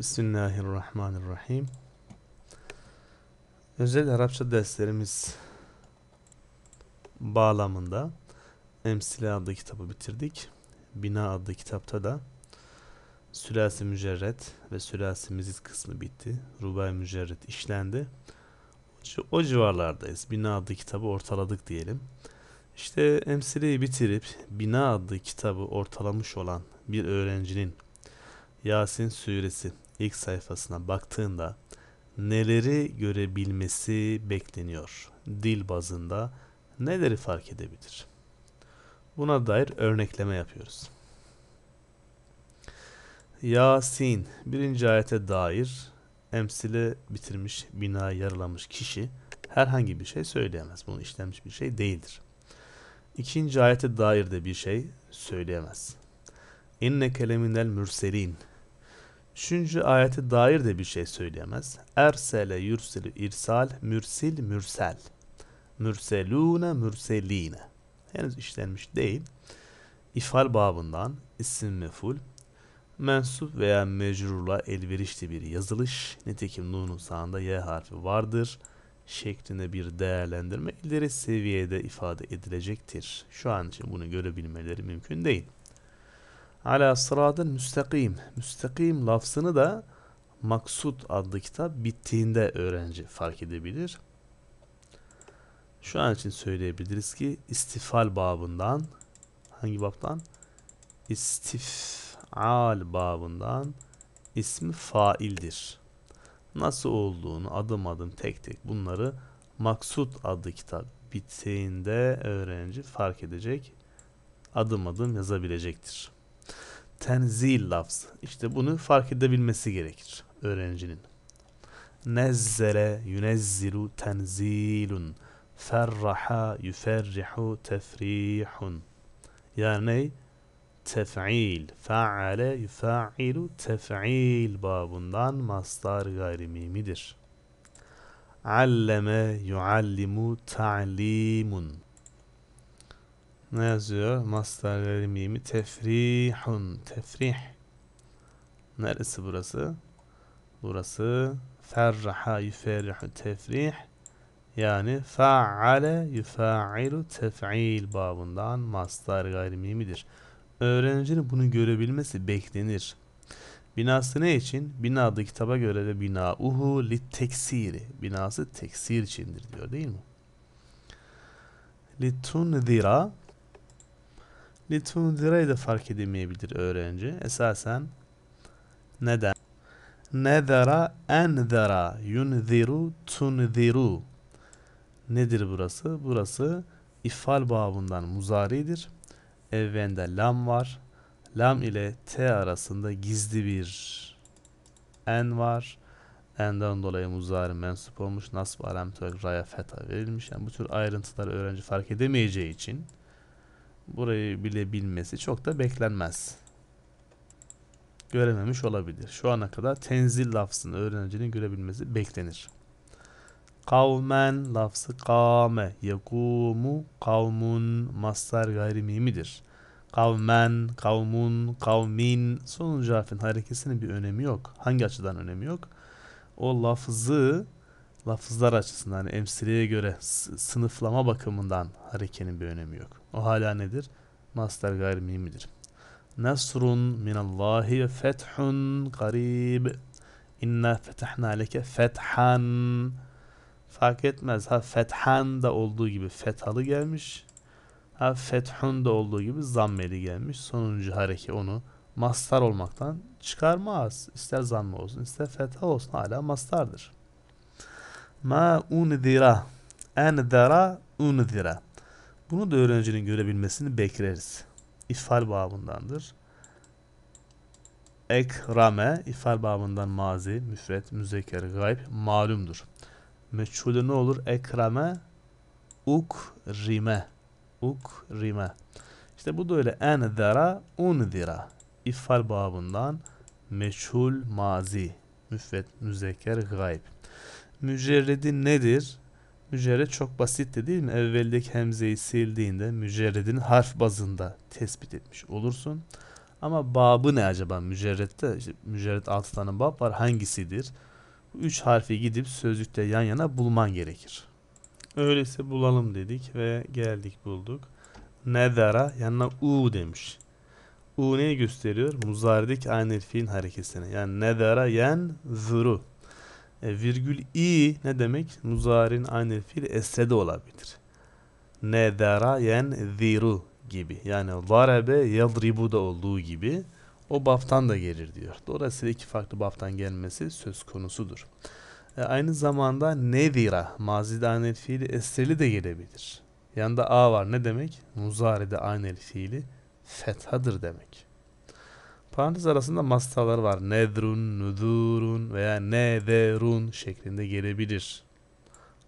Bismillahirrahmanirrahim. Özel Arapça derslerimiz bağlamında Emsile adlı kitabı bitirdik. Bina adlı kitapta da Sülasi Mücerret ve Sülasi Mizit kısmı bitti. Rubay Mücerret işlendi. O civarlardayız. Bina adlı kitabı ortaladık diyelim. İşte Emsile'yi bitirip Bina adlı kitabı ortalamış olan bir öğrencinin Yasin Suresi ilk sayfasına baktığında neleri görebilmesi bekleniyor? Dil bazında neleri fark edebilir? Buna dair örnekleme yapıyoruz. Yasin birinci ayete dair emsile bitirmiş, bina yaralamış kişi herhangi bir şey söyleyemez. Bunu işlemiş bir şey değildir. İkinci ayete dair de bir şey söyleyemez. İnne keleminel mürselin Üçüncü ayete dair de bir şey söyleyemez. Ersele yürsilü irsal, mürsil mürsel. Mürselune mürseline. Henüz işlenmiş değil. İfal babından isim meful, mensup veya mecrurla elverişli bir yazılış, nitekim nunun sağında y harfi vardır şeklinde bir değerlendirme ileri seviyede ifade edilecektir. Şu an için bunu görebilmeleri mümkün değil ala sıradın müstakim. Müstakim lafzını da maksud adlı kitap bittiğinde öğrenci fark edebilir. Şu an için söyleyebiliriz ki istifal babından hangi babdan? İstifal babından ismi faildir. Nasıl olduğunu adım adım tek tek bunları maksud adlı kitap bittiğinde öğrenci fark edecek adım adım yazabilecektir. Tenzil lafzı. İşte bunu fark edebilmesi gerekir öğrencinin. Nezzele yunezzilu tenzilun. Ferraha yuferrihu tefrihun. Yani ne? Tef'il. Fa'ale yufailu tef'il babından mastar gayrimimidir. Alleme yuallimu ta'limun. Ne yazıyor? Mastar vermeyimi tefrihun. Tefrih. Neresi burası? Burası ferraha yuferrihu tefrih. Yani faale yufailu tef'il babından mastar gayrimimidir. Öğrencinin bunu görebilmesi beklenir. Binası ne için? Binada kitaba göre de bina uhu lit teksiri. Binası teksir içindir diyor değil mi? Litunzira Litundira'yı da fark edemeyebilir öğrenci. Esasen neden? Nezara enzara yunziru tunziru Nedir burası? Burası ifal babından muzaridir. Evvende lam var. Lam ile t arasında gizli bir en var. En'den dolayı muzari mensup olmuş. Nasb alamet olarak raya feta verilmiş. Yani bu tür ayrıntıları öğrenci fark edemeyeceği için burayı bile bilmesi çok da beklenmez. Görememiş olabilir. Şu ana kadar tenzil lafzını öğrencinin görebilmesi beklenir. Kavmen lafzı kame yekumu kavmun mastar gayrimimidir. Kavmen, kavmun, kavmin sonuncu harfin harekesinin bir önemi yok. Hangi açıdan önemi yok? O lafzı lafızlar açısından hani emsireye göre sınıflama bakımından harekenin bir önemi yok. O hala nedir? Master gayrimimidir. Nasrun minallahi ve fethun garib. İnna fetahna leke fethan. Fark etmez ha fethan da olduğu gibi fethalı gelmiş. Ha fethun da olduğu gibi zammeli gelmiş. Sonuncu hareke onu mastar olmaktan çıkarmaz. İster zamme olsun ister fetha olsun hala mastardır ma unzira enzera unzira bunu da öğrencinin görebilmesini bekleriz. İfal babındandır. Ekrame ifal babından mazi, müfret, müzekker, gayb malumdur. Meçhulü ne olur? Ekrame ukrime ukrime. İşte bu da öyle enzera unzira. İfal babından meçhul mazi, müfret, müzekker, gayb. Mücerredi nedir? Mücerred çok basit de değil mi? Evveldeki hemzeyi sildiğinde mücerredin harf bazında tespit etmiş olursun. Ama babı ne acaba mücerredde? İşte mücerred 6 tane bab var. Hangisidir? 3 harfi gidip sözlükte yan yana bulman gerekir. Öyleyse bulalım dedik ve geldik bulduk. Nedara yanına u demiş. U neyi gösteriyor? Muzardeki anil fiil harekesini. Yani nedara yen zuru. E, virgül i ne demek? Muzarin aynı fil esede olabilir. Nedara yen ziru gibi. Yani darebe yadribu da olduğu gibi o baftan da gelir diyor. Dolayısıyla iki farklı baftan gelmesi söz konusudur. E, aynı zamanda nedira mazide aynel fiili esreli de gelebilir. Yanında a var ne demek? Muzaride aynel fiili fethadır demek. Parantez arasında mastalar var. Nedrun, nudurun veya nederun şeklinde gelebilir.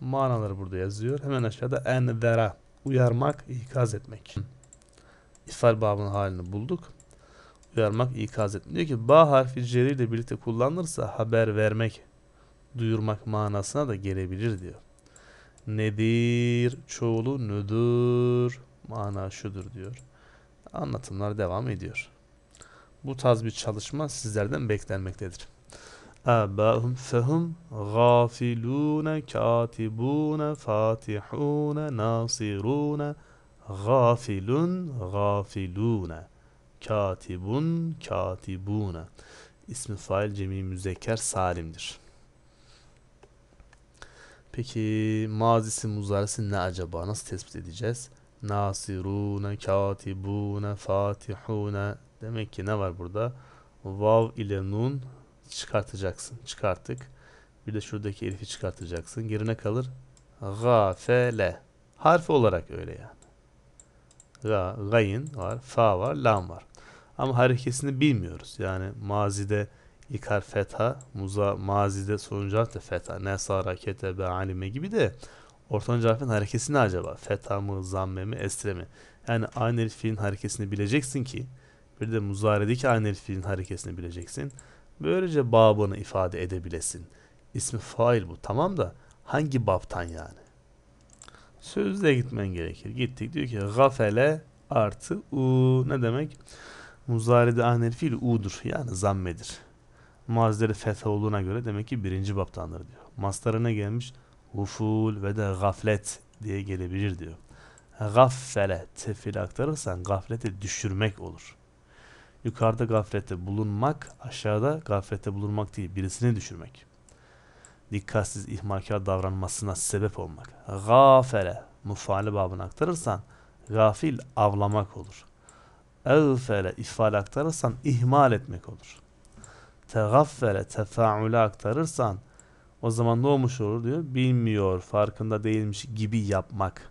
Manaları burada yazıyor. Hemen aşağıda envera. Uyarmak, ikaz etmek. İfal babının halini bulduk. Uyarmak, ikaz etmek. Diyor ki ba harfi ceri ile birlikte kullanılırsa haber vermek, duyurmak manasına da gelebilir diyor. Nedir, çoğulu nüdür, mana şudur diyor. Anlatımlar devam ediyor. Bu tarz bir çalışma sizlerden beklenmektedir. Ebâhum fehum gâfilûne kâtibûne fâtihûne nasirun, gâfilun gâfilûne katibun katibûne İsmi fail cemi Müzeker salimdir. Peki mazisi muzarisi ne acaba? Nasıl tespit edeceğiz? Nasirune, katibune, fatihune Demek ki ne var burada? Vav ile nun çıkartacaksın. Çıkarttık. Bir de şuradaki elifi çıkartacaksın. Gerine kalır. Gafele. Harfi olarak öyle yani. Ga, gayin var. Fa var. Lam var. Ama harekesini bilmiyoruz. Yani mazide ikar fetha, muza mazide sonuncu harf de fetha. Nesa, rakete, be, alime gibi de ortanca harfin harekesi ne acaba? Fetha mı, zamme mi, esre mi? Yani aynı fiilin harekesini bileceksin ki bir de muzaredeki aynel fiilin harekesini bileceksin. Böylece babını ifade edebilesin. İsmi fail bu. Tamam da hangi baptan yani? Sözde gitmen gerekir. Gittik diyor ki gafele artı u ne demek? Muzaride anel fiil u'dur yani zammedir. Muazzeri fetha olduğuna göre demek ki birinci baptandır diyor. Mastarına gelmiş uful ve de gaflet diye gelebilir diyor. Gaffele tefil aktarırsan gaflete düşürmek olur. Yukarıda gaflette bulunmak, aşağıda gaflette bulunmak değil, birisini düşürmek. Dikkatsiz, ihmalkar davranmasına sebep olmak. Gafele, mufale babını aktarırsan, gafil avlamak olur. Evfele, ifale aktarırsan, ihmal etmek olur. Tegaffele, tefaule aktarırsan, o zaman ne olmuş olur diyor? Bilmiyor, farkında değilmiş gibi yapmak.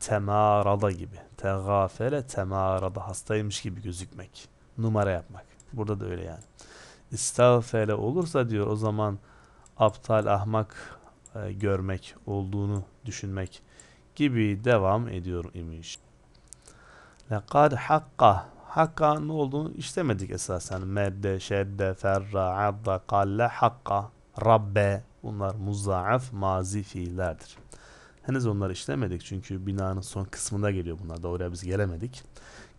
Temarada gibi. Tegafele temarada hastaymış gibi gözükmek numara yapmak. Burada da öyle yani. İstağfele olursa diyor o zaman aptal ahmak e, görmek olduğunu düşünmek gibi devam ediyor imiş. Lekad hakka Hakka ne olduğunu işlemedik esasen. Medde, şedde, ferra, adda, kalle, hakka, rabbe. Bunlar muzaaf mazi fiillerdir. Henüz onları işlemedik çünkü binanın son kısmında geliyor bunlar. Doğruya biz gelemedik.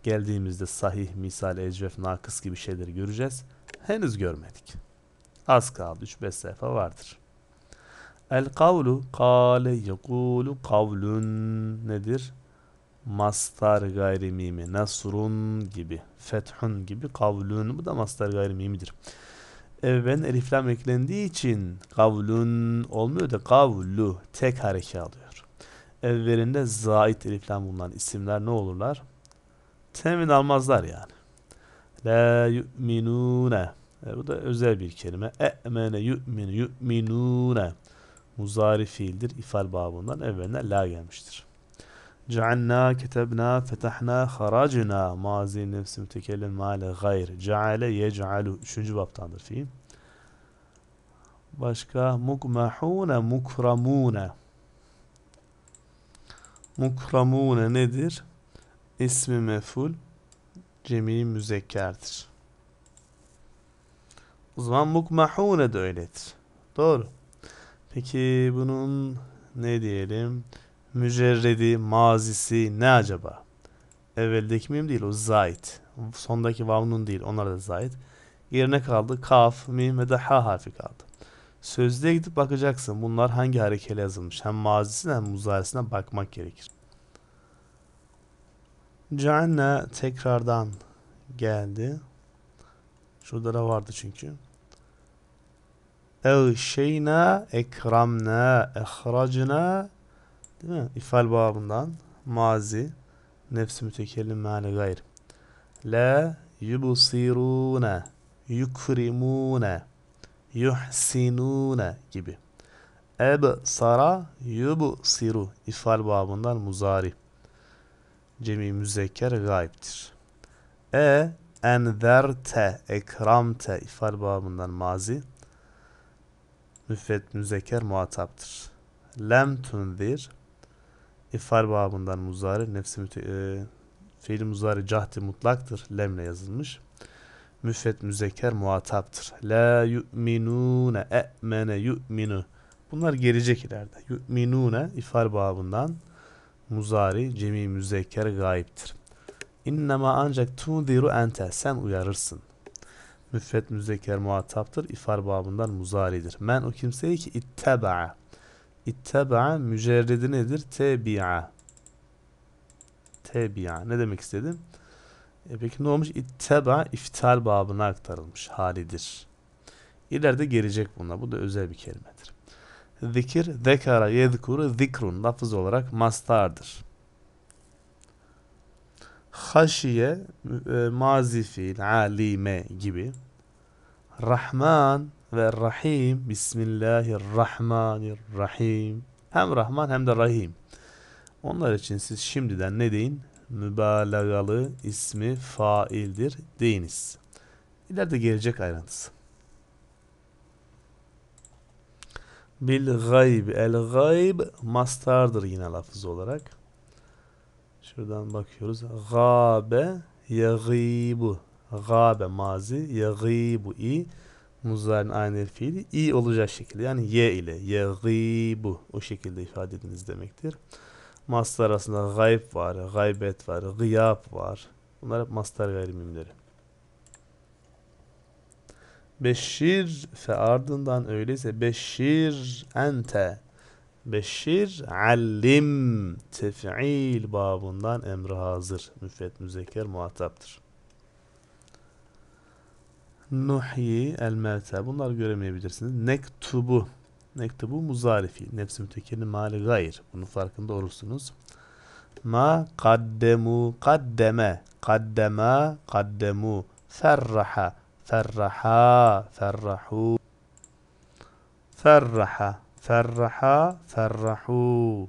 Geldiğimizde sahih, misal, ecref, nakıs gibi şeyleri göreceğiz. Henüz görmedik. Az kaldı. 3-5 sayfa vardır. El kavlu kale yekulu kavlun nedir? Mastar gayri mimi nasrun gibi fethun gibi kavlun bu da mastar gayri mimidir. Evven eliflam eklendiği için kavlun olmuyor da kavlu tek hareke alıyor. Evvelinde zait eliflam bulunan isimler ne olurlar? Temin almazlar yani. La yu'minune. E, bu da özel bir kelime. E'mene yu'minu yu'minune. Muzari fiildir. İfal babından evveline la gelmiştir. Cealna, ketebna, fetahna, haracna. Mazi nefsi mütekellim male gayr. Ceale, yec'alu. Üçüncü baptandır fiil. Başka mukmahune, mukramune. Mukramune nedir? ismi meful cemi müzekkerdir. O zaman mukmahune de öyledir. Doğru. Peki bunun ne diyelim? Mücerredi, mazisi ne acaba? Evveldeki mim değil o zait. Sondaki vavnun değil onlar da zait. Yerine kaldı kaf, mim ve de ha harfi kaldı. Sözlüğe gidip bakacaksın bunlar hangi harekeyle yazılmış. Hem mazisine hem muzaresine bakmak gerekir. Cealna tekrardan geldi. Şurada da vardı çünkü. Eğşeyna, ekramna, ehracna değil mi? İfal babından mazi nefsi mütekellim meali gayr. La yubsirune, yukrimune, yuhsinune gibi. Ebsara yubsiru ifal babından muzari. Cemi müzekker gayiptir. E enzerte ekramte ifade babından mazi. Müfet müzekker muhataptır. Lem tunzir ifade babından muzari nefsi müte, e, fiil muzari cahdi mutlaktır. Lemle yazılmış. Müfret müzekker muhataptır. La yu'minune e'mene yu'minu. Bunlar gelecek ileride. Yu'minune ifade babından muzari, cemi müzekker gayiptir. İnnema ancak tundiru ente sen uyarırsın. Müffet müzekker muhataptır. İfar babından muzaridir. Men o kimseyi ki itteba'a. İtteba'a mücerredi nedir? Tebi'a. Tebi'a. Ne demek istedim? E peki ne olmuş? İtteba iftar babına aktarılmış halidir. İleride gelecek buna. Bu da özel bir kelimedir. Zikir, zekara yedkuru zikrun lafız olarak mastardır. Haşiye e, mazi fiil, alime gibi. Rahman ve Rahim Bismillahirrahmanirrahim. Hem Rahman hem de Rahim. Onlar için siz şimdiden ne deyin? Mübalağalı ismi faildir deyiniz. İleride gelecek ayrıntısı. Bil gayb. El gayb mastardır yine lafız olarak. Şuradan bakıyoruz. Gabe yagibu. Gabe mazi yagibu i. Muzarin aynı fiili i olacak şekilde yani ye ile yagibu o şekilde ifade ediniz demektir. Mastar arasında gayb var, gaybet var, gıyap var. Bunlar hep mastar gayrimimleri. Beşir fe ardından öyleyse beşir ente. Beşir allim tef'il babından emri hazır. müfet, müzekker muhataptır. Nuhyi el mevte. Bunları göremeyebilirsiniz. Nektubu. Nektubu muzarifi. Nefsi mütekelli mali gayr. Bunun farkında olursunuz. Ma kaddemu kaddeme. Kaddema kaddemu. Ferraha Ferraha, ferrahu. Ferraha, ferraha, ferrahu.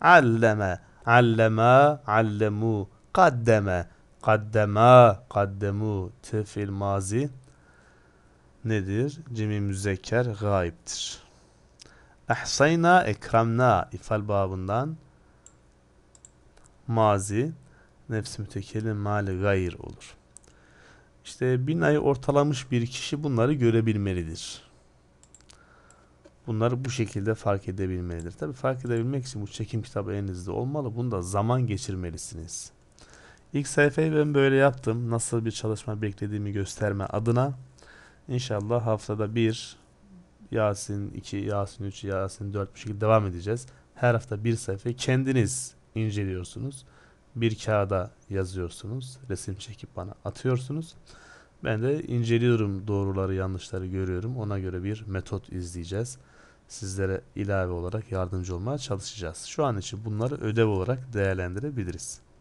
Alleme, alleme, allemu. Kaddeme, kaddeme, kaddemu. T mazi nedir? Cemi müzekker gayiptir. Ehsayna ekramna ifal babından mazi nefsi mütekellim mali gayr olur. İşte binayı ortalamış bir kişi bunları görebilmelidir. Bunları bu şekilde fark edebilmelidir. Tabi fark edebilmek için bu çekim kitabı elinizde olmalı. Bunda zaman geçirmelisiniz. İlk sayfayı ben böyle yaptım. Nasıl bir çalışma beklediğimi gösterme adına. İnşallah haftada bir Yasin 2, Yasin 3, Yasin 4 bu şekilde devam edeceğiz. Her hafta bir sayfa kendiniz inceliyorsunuz bir kağıda yazıyorsunuz. Resim çekip bana atıyorsunuz. Ben de inceliyorum doğruları yanlışları görüyorum. Ona göre bir metot izleyeceğiz. Sizlere ilave olarak yardımcı olmaya çalışacağız. Şu an için bunları ödev olarak değerlendirebiliriz.